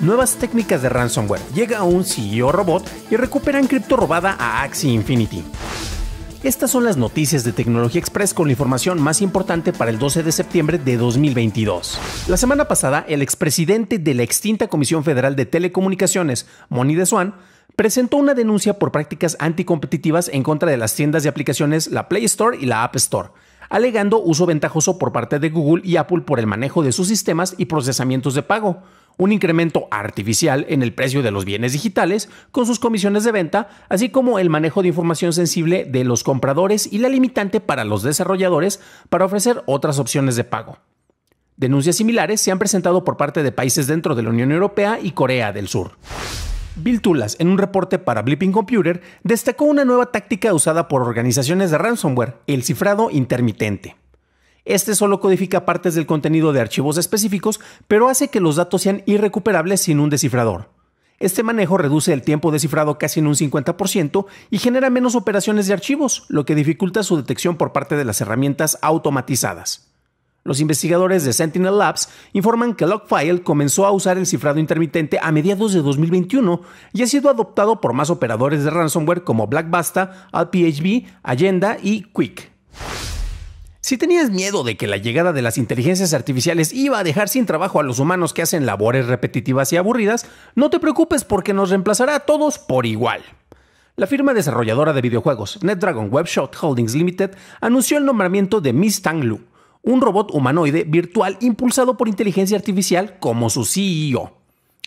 Nuevas técnicas de ransomware. Llega a un CEO robot y recuperan cripto robada a Axie Infinity. Estas son las noticias de Tecnología Express con la información más importante para el 12 de septiembre de 2022. La semana pasada, el expresidente de la extinta Comisión Federal de Telecomunicaciones, Moni de Swan, presentó una denuncia por prácticas anticompetitivas en contra de las tiendas de aplicaciones, la Play Store y la App Store alegando uso ventajoso por parte de Google y Apple por el manejo de sus sistemas y procesamientos de pago, un incremento artificial en el precio de los bienes digitales con sus comisiones de venta, así como el manejo de información sensible de los compradores y la limitante para los desarrolladores para ofrecer otras opciones de pago. Denuncias similares se han presentado por parte de países dentro de la Unión Europea y Corea del Sur. Bill Tulas, en un reporte para Blipping Computer, destacó una nueva táctica usada por organizaciones de ransomware, el cifrado intermitente. Este solo codifica partes del contenido de archivos específicos, pero hace que los datos sean irrecuperables sin un descifrador. Este manejo reduce el tiempo de cifrado casi en un 50% y genera menos operaciones de archivos, lo que dificulta su detección por parte de las herramientas automatizadas. Los investigadores de Sentinel Labs informan que Logfile comenzó a usar el cifrado intermitente a mediados de 2021 y ha sido adoptado por más operadores de ransomware como Blackbasta, AlpHB, Agenda y Quick. Si tenías miedo de que la llegada de las inteligencias artificiales iba a dejar sin trabajo a los humanos que hacen labores repetitivas y aburridas, no te preocupes porque nos reemplazará a todos por igual. La firma desarrolladora de videojuegos NetDragon Webshot Holdings Limited anunció el nombramiento de Miss Tang Lu, un robot humanoide virtual impulsado por inteligencia artificial como su CEO.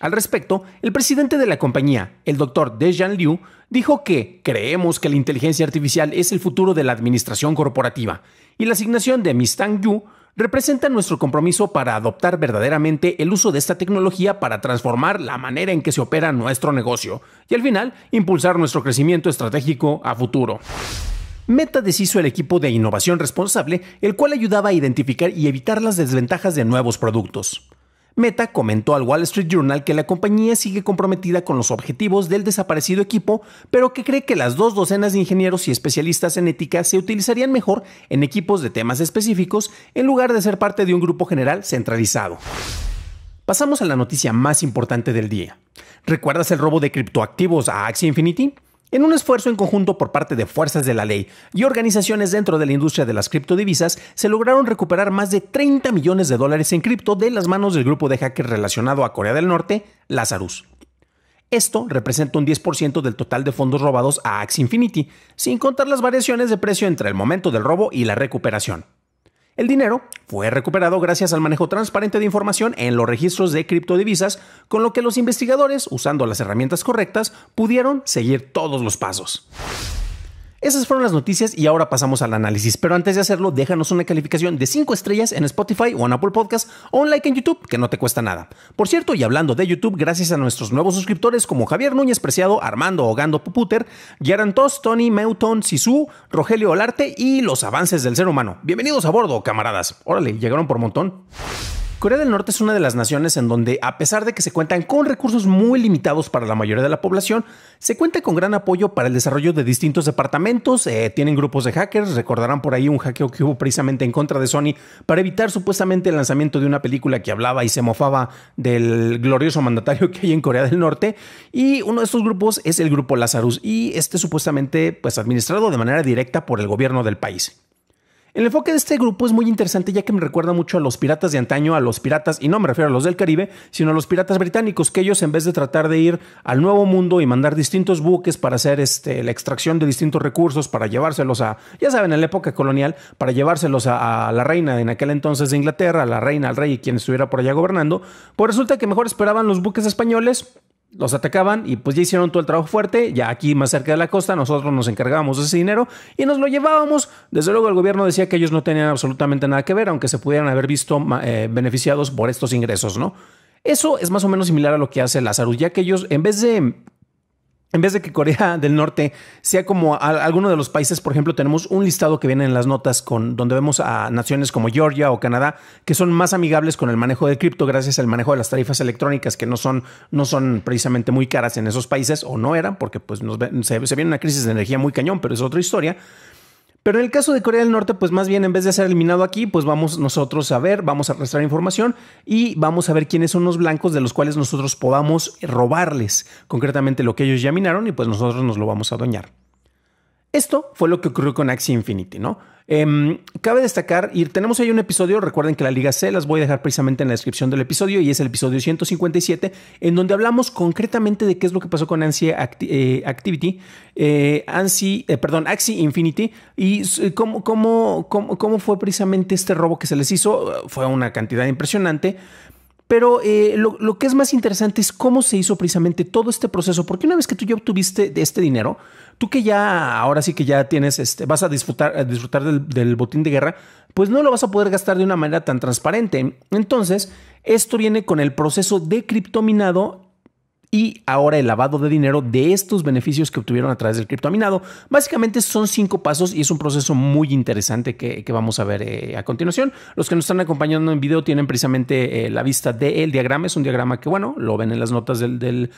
Al respecto, el presidente de la compañía, el doctor Dejan Liu, dijo que creemos que la inteligencia artificial es el futuro de la administración corporativa y la asignación de Mistang Yu representa nuestro compromiso para adoptar verdaderamente el uso de esta tecnología para transformar la manera en que se opera nuestro negocio y al final impulsar nuestro crecimiento estratégico a futuro. Meta deshizo el equipo de innovación responsable, el cual ayudaba a identificar y evitar las desventajas de nuevos productos. Meta comentó al Wall Street Journal que la compañía sigue comprometida con los objetivos del desaparecido equipo, pero que cree que las dos docenas de ingenieros y especialistas en ética se utilizarían mejor en equipos de temas específicos en lugar de ser parte de un grupo general centralizado. Pasamos a la noticia más importante del día. ¿Recuerdas el robo de criptoactivos a Axie Infinity? En un esfuerzo en conjunto por parte de fuerzas de la ley y organizaciones dentro de la industria de las criptodivisas, se lograron recuperar más de 30 millones de dólares en cripto de las manos del grupo de hackers relacionado a Corea del Norte, Lazarus. Esto representa un 10% del total de fondos robados a Axie Infinity, sin contar las variaciones de precio entre el momento del robo y la recuperación. El dinero fue recuperado gracias al manejo transparente de información en los registros de criptodivisas, con lo que los investigadores, usando las herramientas correctas, pudieron seguir todos los pasos. Esas fueron las noticias y ahora pasamos al análisis. Pero antes de hacerlo, déjanos una calificación de 5 estrellas en Spotify o en Apple Podcast o un like en YouTube, que no te cuesta nada. Por cierto, y hablando de YouTube, gracias a nuestros nuevos suscriptores como Javier Núñez Preciado, Armando Ogando Puputer, Yaran Tony Meuton, Sisu, Rogelio Olarte y los avances del ser humano. Bienvenidos a bordo, camaradas. Órale, llegaron por montón. Corea del Norte es una de las naciones en donde, a pesar de que se cuentan con recursos muy limitados para la mayoría de la población, se cuenta con gran apoyo para el desarrollo de distintos departamentos, eh, tienen grupos de hackers, recordarán por ahí un hackeo que hubo precisamente en contra de Sony para evitar supuestamente el lanzamiento de una película que hablaba y se mofaba del glorioso mandatario que hay en Corea del Norte, y uno de estos grupos es el grupo Lazarus, y este supuestamente pues administrado de manera directa por el gobierno del país. El enfoque de este grupo es muy interesante ya que me recuerda mucho a los piratas de antaño, a los piratas, y no me refiero a los del Caribe, sino a los piratas británicos, que ellos en vez de tratar de ir al nuevo mundo y mandar distintos buques para hacer este, la extracción de distintos recursos, para llevárselos a, ya saben, en la época colonial, para llevárselos a, la reina en aquel entonces de Inglaterra, a la reina, al rey y quien estuviera por allá gobernando, pues resulta que mejor esperaban los buques españoles los atacaban y pues ya hicieron todo el trabajo fuerte, ya aquí más cerca de la costa, nosotros nos encargábamos de ese dinero y nos lo llevábamos. Desde luego el gobierno decía que ellos no tenían absolutamente nada que ver, aunque se pudieran haber visto eh, beneficiados por estos ingresos, ¿no? Eso es más o menos similar a lo que hace Lazarus, ya que ellos en vez de en vez de que Corea del Norte sea como alguno de los países, por ejemplo, tenemos un listado que viene en las notas con donde vemos a naciones como Georgia o Canadá que son más amigables con el manejo de cripto gracias al manejo de las tarifas electrónicas que no son, no son precisamente muy caras en esos países o no eran porque pues nos, se, se viene una crisis de energía muy cañón, pero es otra historia. Pero en el caso de Corea del Norte, pues más bien en vez de ser eliminado aquí, pues vamos nosotros a ver, vamos a rastrear información y vamos a ver quiénes son los blancos de los cuales nosotros podamos robarles concretamente lo que ellos ya minaron y pues nosotros nos lo vamos a doñar. Esto fue lo que ocurrió con Axie Infinity, ¿no? Em, cabe destacar, y tenemos ahí un episodio, recuerden que la Liga C las voy a dejar precisamente en la descripción del episodio, y es el episodio 157, en donde hablamos concretamente de qué es lo que pasó con ANSI eh, Activity, eh, Axie eh, Infinity, y eh, cómo, cómo, cómo, cómo fue precisamente este robo que se les hizo. Fue una cantidad impresionante, pero eh, lo, que es más interesante es cómo se hizo precisamente todo este proceso, porque una vez que tú ya obtuviste este dinero, tú que ya ahora sí que ya tienes, este, vas a disfrutar, disfrutar del, del, botín de guerra, pues no lo vas a poder gastar de una manera tan transparente. Entonces, esto viene con el proceso de criptominado y ahora el lavado de dinero de estos beneficios que obtuvieron a través del criptominado. Básicamente son cinco pasos y es un proceso muy interesante que, vamos a ver eh, a continuación. Los que nos están acompañando en video tienen precisamente eh, la vista del diagrama. Es un diagrama que, bueno, lo ven en las notas del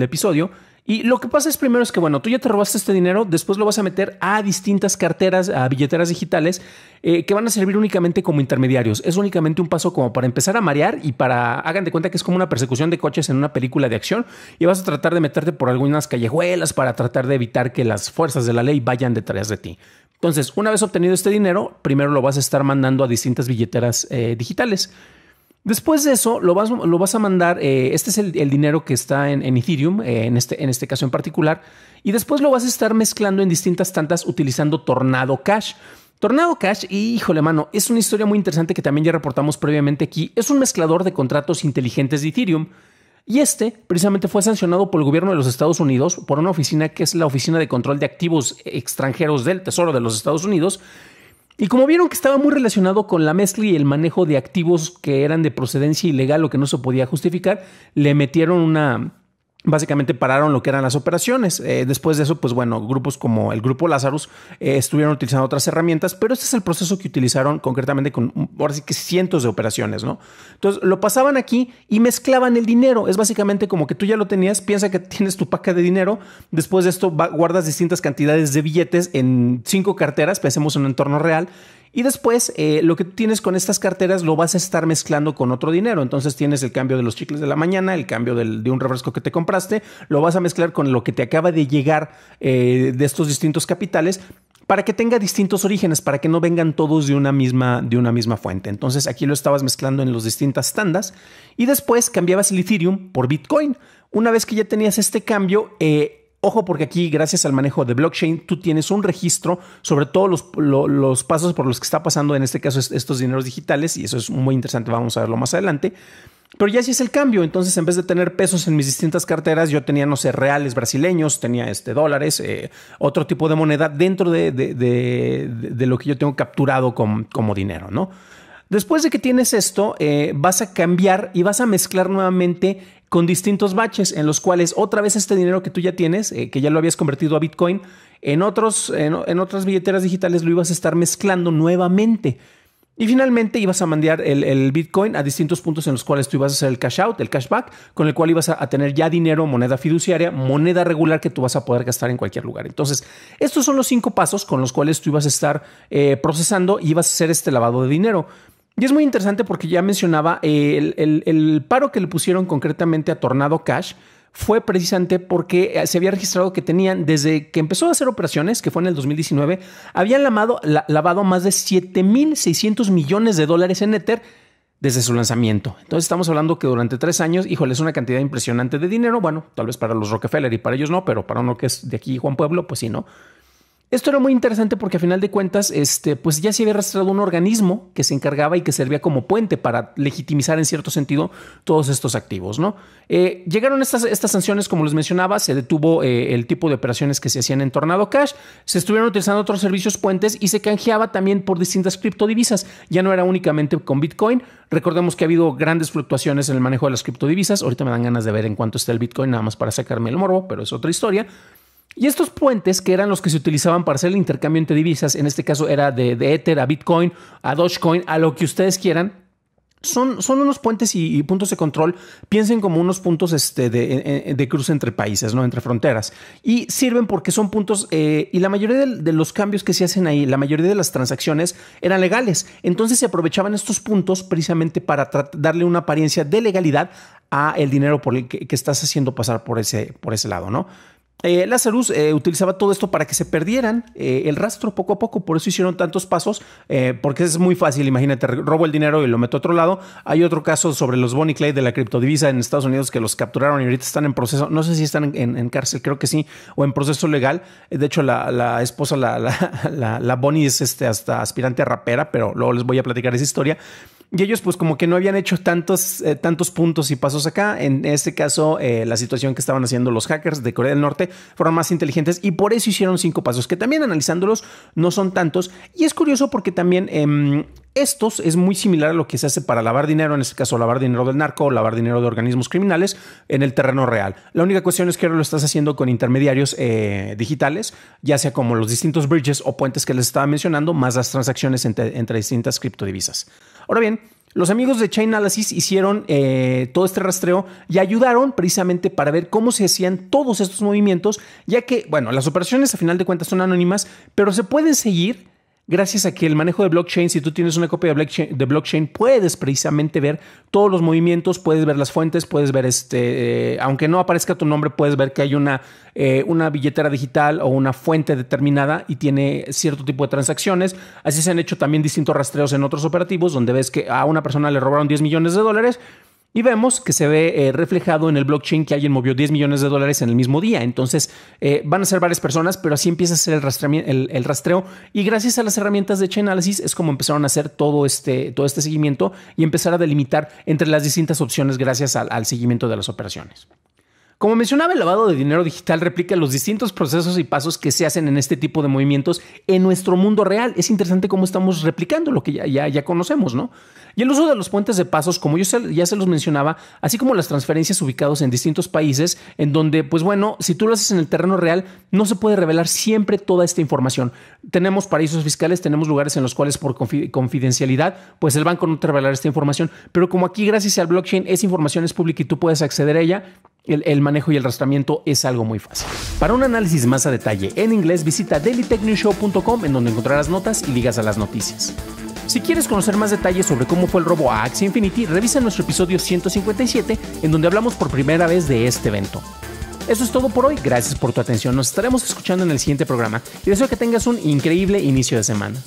episodio. Y lo que pasa es primero es que, bueno, tú ya te robaste este dinero, después lo vas a meter a distintas carteras, a billeteras digitales, eh, que van a servir únicamente como intermediarios. Es únicamente un paso como para empezar a marear y para, hagan de cuenta que es como una persecución de coches en una película de acción y vas a tratar de meterte por algunas callejuelas para tratar de evitar que las fuerzas de la ley vayan detrás de ti. Entonces, una vez obtenido este dinero, primero lo vas a estar mandando a distintas billeteras eh, digitales. Después de eso, lo vas, lo vas a mandar, eh, este es el, dinero que está en, Ethereum, eh, en, este, en este caso en particular, y después lo vas a estar mezclando en distintas tantas utilizando Tornado Cash. Tornado Cash, y, híjole mano, es una historia muy interesante que también ya reportamos previamente aquí, es un mezclador de contratos inteligentes de Ethereum. Y este precisamente fue sancionado por el gobierno de los Estados Unidos por una oficina que es la Oficina de Control de Activos Extranjeros del Tesoro de los Estados Unidos, y como vieron que estaba muy relacionado con la mezcla y el manejo de activos que eran de procedencia ilegal o que no se podía justificar, le metieron una, básicamente pararon lo que eran las operaciones. Eh, después de eso, pues bueno, grupos como el grupo Lazarus eh, estuvieron utilizando otras herramientas, pero este es el proceso que utilizaron concretamente con ahora sí que cientos de operaciones, ¿no? Entonces lo pasaban aquí y mezclaban el dinero. Es básicamente como que tú ya lo tenías, piensa que tienes tu paca de dinero, después de esto guardas distintas cantidades de billetes en cinco carteras, pensemos en un entorno real, y después, eh, lo que tú tienes con estas carteras lo vas a estar mezclando con otro dinero. Entonces tienes el cambio de los chicles de la mañana, el cambio de un refresco que te compraste, lo vas a mezclar con lo que te acaba de llegar eh, de estos distintos capitales para que tenga distintos orígenes, para que no vengan todos de una misma, de una misma fuente. Entonces aquí lo estabas mezclando en las distintas tandas y después cambiabas el Ethereum por Bitcoin. Una vez que ya tenías este cambio, eh, Ojo porque aquí, gracias al manejo de blockchain, tú tienes un registro sobre todos los, pasos por los que está pasando, en este caso, estos dineros digitales, y eso es muy interesante, vamos a verlo más adelante. Pero ya si es el cambio, entonces en vez de tener pesos en mis distintas carteras, yo tenía, no sé, reales brasileños, tenía este, dólares, eh, otro tipo de moneda dentro de, lo que yo tengo capturado como dinero, ¿no? Después de que tienes esto, eh, vas a cambiar y vas a mezclar nuevamente con distintos baches en los cuales otra vez este dinero que tú ya tienes, eh, que ya lo habías convertido a Bitcoin, en, otros, en, otras billeteras digitales lo ibas a estar mezclando nuevamente. Y finalmente ibas a mandar el, Bitcoin a distintos puntos en los cuales tú ibas a hacer el cash out, el cashback, con el cual ibas a, tener ya dinero, moneda fiduciaria, moneda regular que tú vas a poder gastar en cualquier lugar. Entonces, estos son los cinco pasos con los cuales tú ibas a estar eh, procesando y ibas a hacer este lavado de dinero. Y es muy interesante porque ya mencionaba eh, el, paro que le pusieron concretamente a Tornado Cash fue precisamente porque eh, se había registrado que tenían, desde que empezó a hacer operaciones, que fue en el 2019, habían lavado, lavado más de 7.600 millones de dólares en Ether desde su lanzamiento. Entonces estamos hablando que durante tres años, híjole, es una cantidad impresionante de dinero. Bueno, tal vez para los Rockefeller y para ellos no, pero para uno que es de aquí, Juan Pueblo, pues sí, ¿no? Esto era muy interesante porque a final de cuentas, este, pues ya se había arrastrado un organismo que se encargaba y que servía como puente para legitimizar en cierto sentido todos estos activos, ¿no? Eh, llegaron estas, sanciones, como les mencionaba, se detuvo eh, el tipo de operaciones que se hacían en Tornado Cash, se estuvieron utilizando otros servicios puentes y se canjeaba también por distintas criptodivisas. Ya no era únicamente con Bitcoin. Recordemos que ha habido grandes fluctuaciones en el manejo de las criptodivisas. Ahorita me dan ganas de ver en cuánto está el Bitcoin, nada más para sacarme el morbo, pero es otra historia. Y estos puentes, que eran los que se utilizaban para hacer el intercambio entre divisas, en este caso era de, Ether a Bitcoin, a Dogecoin, a lo que ustedes quieran, son, son, unos puentes y, puntos de control, piensen como unos puntos este, eh, eh, de, cruce entre países, ¿no? entre fronteras. Y sirven porque son puntos, eh, y la mayoría de, los cambios que se hacen ahí, la mayoría de las transacciones eran legales. Entonces se aprovechaban estos puntos precisamente para darle una apariencia de legalidad a el dinero por el que, que, estás haciendo pasar por ese, por ese lado, ¿no? eh, Lazarus eh, utilizaba todo esto para que se perdieran eh, el rastro poco a poco, por eso hicieron tantos pasos, eh, porque es muy fácil, imagínate, robo el dinero y lo meto a otro lado. Hay otro caso sobre los Bonnie Clay de la criptodivisa en Estados Unidos que los capturaron y ahorita están en proceso, no sé si están en, cárcel, creo que sí, o en proceso legal. De hecho, la, esposa, la, la, Bonnie es este, hasta aspirante a rapera, pero luego les voy a platicar esa historia. Y ellos pues como que no habían hecho tantos, eh, tantos puntos y pasos acá. En este caso, eh, la situación que estaban haciendo los hackers de Corea del Norte fueron más inteligentes y por eso hicieron cinco pasos, que también analizándolos no son tantos. Y es curioso porque también... Em, estos es muy similar a lo que se hace para lavar dinero, en este caso lavar dinero del narco o lavar dinero de organismos criminales en el terreno real. La única cuestión es que ahora lo estás haciendo con intermediarios eh, digitales, ya sea como los distintos bridges o puentes que les estaba mencionando, más las transacciones entre, distintas criptodivisas. Ahora bien, los amigos de Chainalysis hicieron eh, todo este rastreo y ayudaron precisamente para ver cómo se hacían todos estos movimientos, ya que, bueno, las operaciones a final de cuentas son anónimas, pero se pueden seguir gracias a que el manejo de blockchain, si tú tienes una copia de blockchain, puedes precisamente ver todos los movimientos, puedes ver las fuentes, puedes ver, este, eh, aunque no aparezca tu nombre, puedes ver que hay una, eh, una billetera digital o una fuente determinada y tiene cierto tipo de transacciones. Así se han hecho también distintos rastreos en otros operativos, donde ves que a una persona le robaron 10 millones de dólares y vemos que se ve eh, reflejado en el blockchain que alguien movió 10 millones de dólares en el mismo día. Entonces eh, van a ser varias personas, pero así empieza a ser el, el, rastreo. Y gracias a las herramientas de Chainalysis es como empezaron a hacer todo este, todo este seguimiento y empezar a delimitar entre las distintas opciones gracias al seguimiento de las operaciones. Como mencionaba, el lavado de dinero digital replica los distintos procesos y pasos que se hacen en este tipo de movimientos en nuestro mundo real. Es interesante cómo estamos replicando lo que ya, ya, ya conocemos, ¿no? Y el uso de los puentes de pasos, como yo ya se los mencionaba, así como las transferencias ubicadas en distintos países, en donde, pues bueno, si tú lo haces en el terreno real, no se puede revelar siempre toda esta información. Tenemos paraísos fiscales, tenemos lugares en los cuales por confidencialidad, pues el banco no te revelará esta información, pero como aquí gracias al blockchain esa información es pública y tú puedes acceder a ella, el, manejo y el rastramiento es algo muy fácil. Para un análisis más a detalle en inglés, visita dailytechnewshow.com en donde encontrarás notas y ligas a las noticias. Si quieres conocer más detalles sobre cómo fue el robo a Axie Infinity, revisa nuestro episodio 157 en donde hablamos por primera vez de este evento. Eso es todo por hoy, gracias por tu atención, nos estaremos escuchando en el siguiente programa y deseo que tengas un increíble inicio de semana.